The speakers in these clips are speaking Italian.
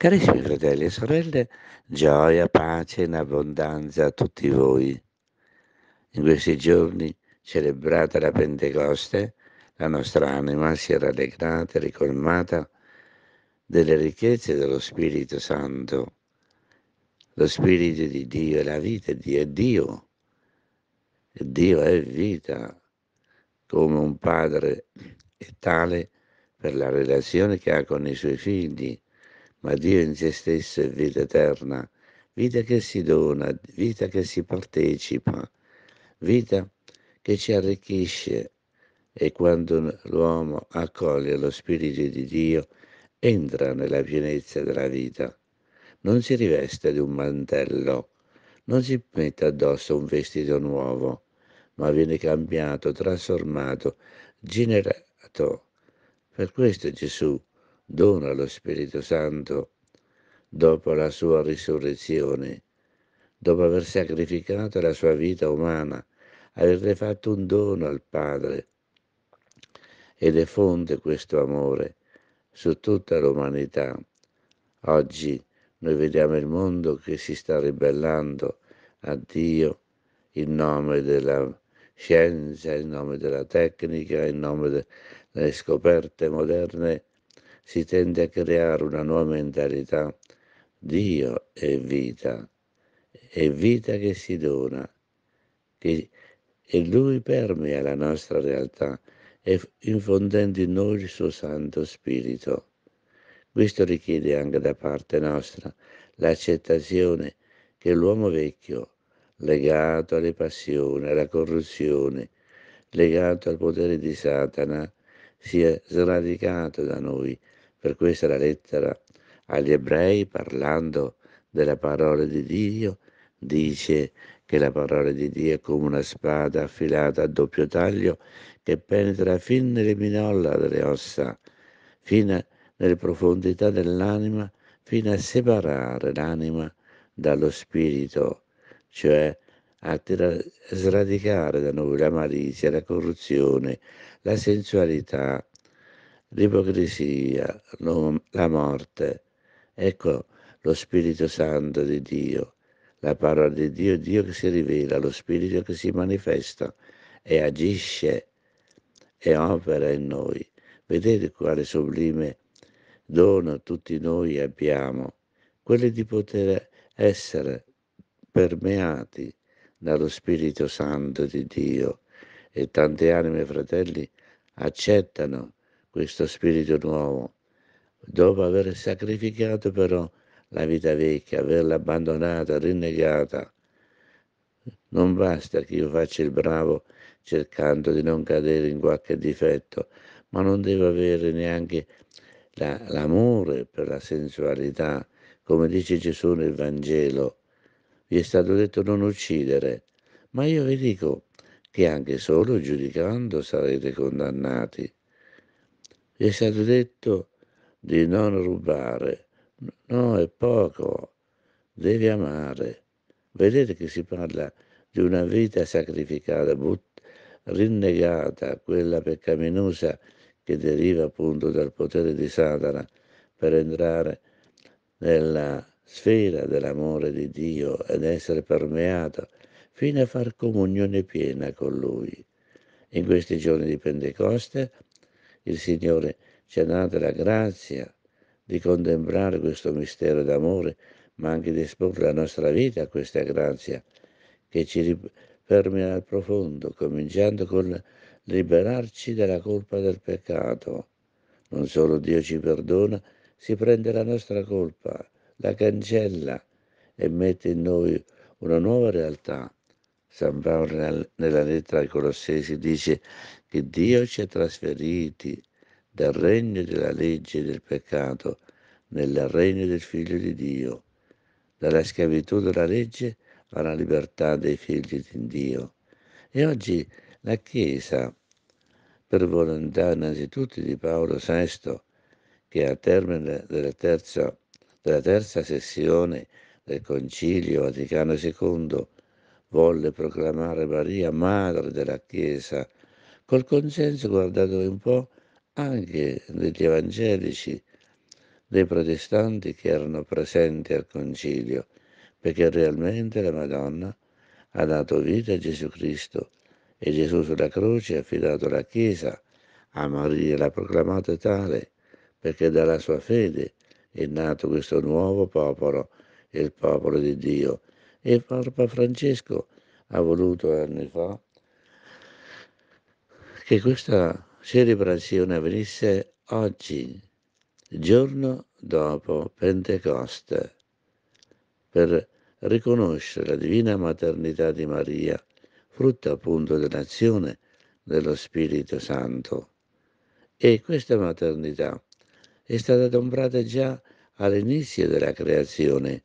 Carissimi fratelli e sorelle, gioia, pace in abbondanza a tutti voi. In questi giorni, celebrata la Pentecoste, la nostra anima si è rallegrata e ricolmata delle ricchezze dello Spirito Santo. Lo Spirito di Dio è la vita, Dio è Dio. E Dio è vita, come un padre è tale per la relazione che ha con i suoi figli ma Dio in se stesso è vita eterna, vita che si dona, vita che si partecipa, vita che ci arricchisce e quando l'uomo accoglie lo Spirito di Dio entra nella pienezza della vita. Non si riveste di un mantello, non si mette addosso un vestito nuovo, ma viene cambiato, trasformato, generato. Per questo Gesù dona lo Spirito Santo dopo la sua risurrezione, dopo aver sacrificato la sua vita umana, aver fatto un dono al Padre ed è questo amore su tutta l'umanità. Oggi noi vediamo il mondo che si sta ribellando a Dio in nome della scienza, in nome della tecnica, in nome delle scoperte moderne si tende a creare una nuova mentalità. Dio è vita, è vita che si dona, che, e Lui permea la nostra realtà, infondendo in noi il suo Santo Spirito. Questo richiede anche da parte nostra l'accettazione che l'uomo vecchio, legato alle passioni, alla corruzione, legato al potere di Satana, sia sradicato da noi per questa la lettera agli ebrei, parlando della parola di Dio, dice che la parola di Dio è come una spada affilata a doppio taglio che penetra fin nelle minolla delle ossa, fino nelle profondità dell'anima, fino a separare l'anima dallo spirito, cioè a sradicare da noi la malizia, la corruzione, la sensualità, l'ipocrisia, la morte. Ecco lo Spirito Santo di Dio, la parola di Dio, Dio che si rivela, lo Spirito che si manifesta e agisce e opera in noi. Vedete quale sublime dono tutti noi abbiamo, quello di poter essere permeati dallo Spirito Santo di Dio. E tante anime, fratelli, accettano questo spirito nuovo. Dopo aver sacrificato però la vita vecchia, averla abbandonata, rinnegata, non basta che io faccia il bravo cercando di non cadere in qualche difetto, ma non devo avere neanche la, l'amore per la sensualità, come dice Gesù nel Vangelo. Vi è stato detto non uccidere, ma io vi dico che anche solo giudicando sarete condannati. Gli è stato detto di non rubare. No, è poco. Devi amare. Vedete che si parla di una vita sacrificata, but- rinnegata, quella peccaminosa che deriva appunto dal potere di Satana per entrare nella sfera dell'amore di Dio ed essere permeato fino a far comunione piena con Lui. In questi giorni di Pentecoste il Signore ci ha dato la grazia di contemplare questo mistero d'amore, ma anche di esporre la nostra vita a questa grazia che ci permea al profondo, cominciando con liberarci dalla colpa del peccato. Non solo Dio ci perdona, si prende la nostra colpa, la cancella e mette in noi una nuova realtà San Paolo nella lettera ai Colossesi dice che Dio ci ha trasferiti dal regno della legge e del peccato nel regno del Figlio di Dio, dalla schiavitù della legge alla libertà dei figli di Dio. E oggi la Chiesa, per volontà innanzitutto di Paolo VI, che a termine della terza, della terza sessione del Concilio Vaticano II volle proclamare Maria madre della Chiesa, col consenso, guardate un po', anche degli evangelici, dei protestanti che erano presenti al concilio, perché realmente la Madonna ha dato vita a Gesù Cristo e Gesù sulla croce ha affidato la Chiesa a Maria, l'ha proclamata tale, perché dalla sua fede è nato questo nuovo popolo, il popolo di Dio, e Papa Francesco ha voluto anni fa che questa celebrazione avvenisse oggi, giorno dopo Pentecoste, per riconoscere la divina maternità di Maria, frutto appunto dell'azione dello Spirito Santo. E questa maternità è stata adombrata già all'inizio della creazione,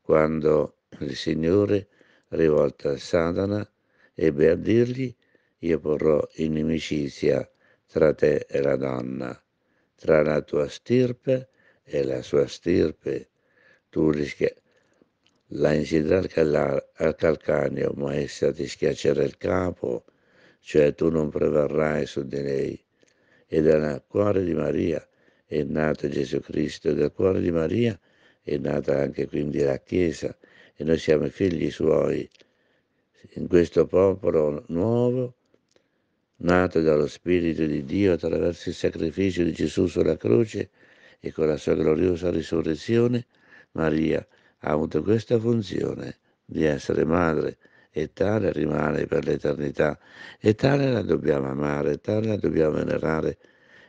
quando il Signore, rivolto a Satana, ebbe a dirgli, io porrò inimicizia tra te e la donna, tra la tua stirpe e la sua stirpe. Tu rischia... la insiderai al calcagno, ma essa ti schiaccerà il capo, cioè tu non prevarrai su di lei. E dal cuore di Maria è nato Gesù Cristo, e dal cuore di Maria è nata anche quindi la Chiesa, e noi siamo figli suoi in questo popolo nuovo, nato dallo Spirito di Dio attraverso il sacrificio di Gesù sulla croce e con la sua gloriosa risurrezione, Maria ha avuto questa funzione di essere madre e tale rimane per l'eternità e tale la dobbiamo amare, tale la dobbiamo venerare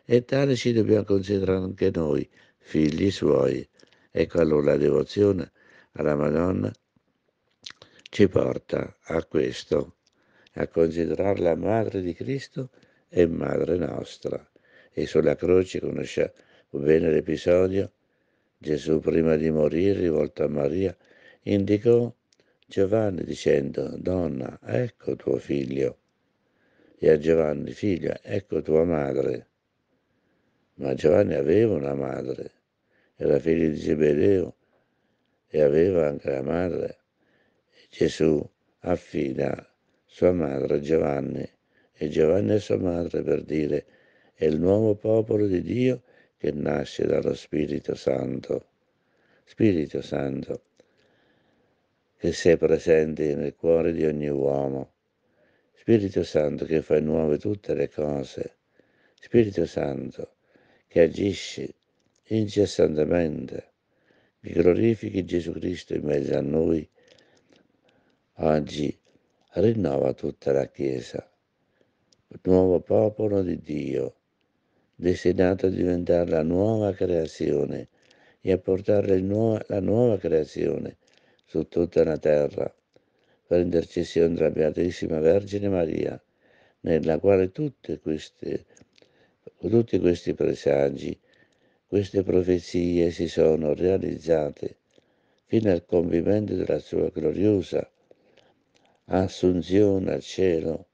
e tale ci dobbiamo considerare anche noi, figli suoi. Ecco allora la devozione alla Madonna ci porta a questo, a considerarla madre di Cristo e madre nostra. E sulla croce conosciamo bene l'episodio. Gesù prima di morire, rivolto a Maria, indicò Giovanni dicendo, Donna, ecco tuo figlio. E a Giovanni, figlia, ecco tua madre. Ma Giovanni aveva una madre, era figlio di Zebedeo, e aveva anche la madre. Gesù affida sua madre a Giovanni e Giovanni è sua madre per dire è il nuovo popolo di Dio che nasce dallo Spirito Santo. Spirito Santo, che sei presente nel cuore di ogni uomo. Spirito Santo che fai nuove tutte le cose. Spirito Santo che agisci incessantemente che glorifichi Gesù Cristo in mezzo a noi, oggi rinnova tutta la Chiesa, il nuovo popolo di Dio, destinato a diventare la nuova creazione e a portare nuovo, la nuova creazione su tutta la terra, per intercessione della Beatissima Vergine Maria, nella quale tutte queste, tutti questi presagi queste profezie si sono realizzate fino al compimento della sua gloriosa assunzione al cielo.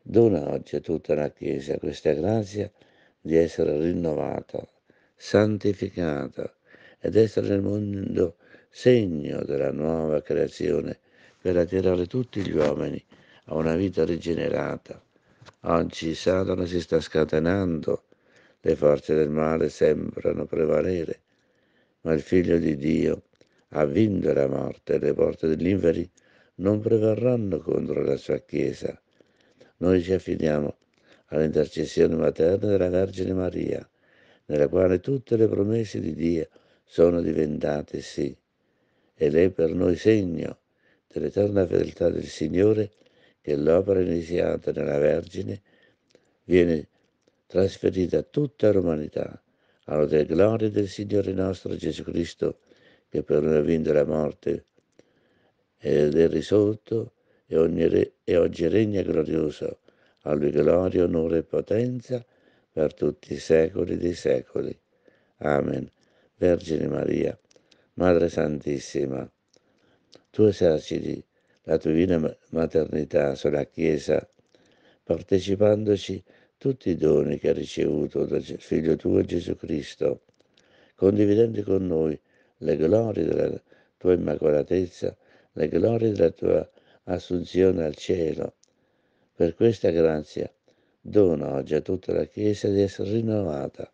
Dona oggi a tutta la Chiesa questa grazia di essere rinnovata, santificata ed essere nel mondo segno della nuova creazione per attirare tutti gli uomini a una vita rigenerata. Oggi Satana si sta scatenando le forze del male sembrano prevalere, ma il Figlio di Dio ha vinto la morte e le porte degli dell'inferi non prevarranno contro la sua Chiesa. Noi ci affidiamo all'intercessione materna della Vergine Maria, nella quale tutte le promesse di Dio sono diventate sì, ed è per noi segno dell'eterna fedeltà del Signore che l'opera iniziata nella Vergine viene trasferita a tutta l'umanità, alla gloria del Signore nostro Gesù Cristo, che per noi ha vinto la morte ed è risorto e, ogni, e oggi regna glorioso, a lui gloria, onore e potenza per tutti i secoli dei secoli. Amen. Vergine Maria, Madre Santissima, tu eserciti la tua divina maternità sulla Chiesa, partecipandoci tutti i doni che ha ricevuto dal Figlio tuo Gesù Cristo, condividendo con noi le glorie della tua immacolatezza, le glorie della tua assunzione al cielo. Per questa grazia dona oggi a tutta la Chiesa di essere rinnovata,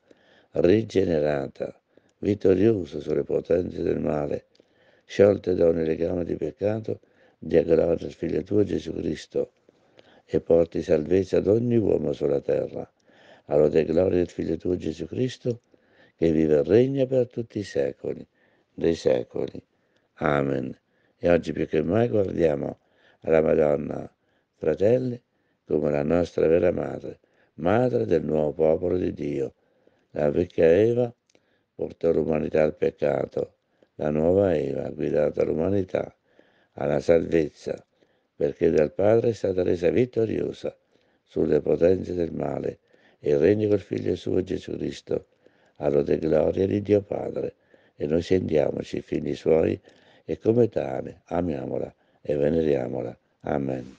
rigenerata, vittoriosa sulle potenze del male, sciolte da ogni legame di peccato, di aggravare il Figlio tuo Gesù Cristo e porti salvezza ad ogni uomo sulla terra. Allora te gloria del Figlio tuo Gesù Cristo, che vive e regna per tutti i secoli dei secoli. Amen. E oggi più che mai guardiamo alla Madonna, fratelli, come la nostra vera madre, madre del nuovo popolo di Dio. La vecchia Eva portò l'umanità al peccato, la nuova Eva ha guidato l'umanità alla salvezza perché dal Padre è stata resa vittoriosa sulle potenze del male e regna col Figlio suo Gesù Cristo, Allora de gloria di Dio Padre. E noi sentiamoci figli suoi e come tale amiamola e veneriamola. Amen.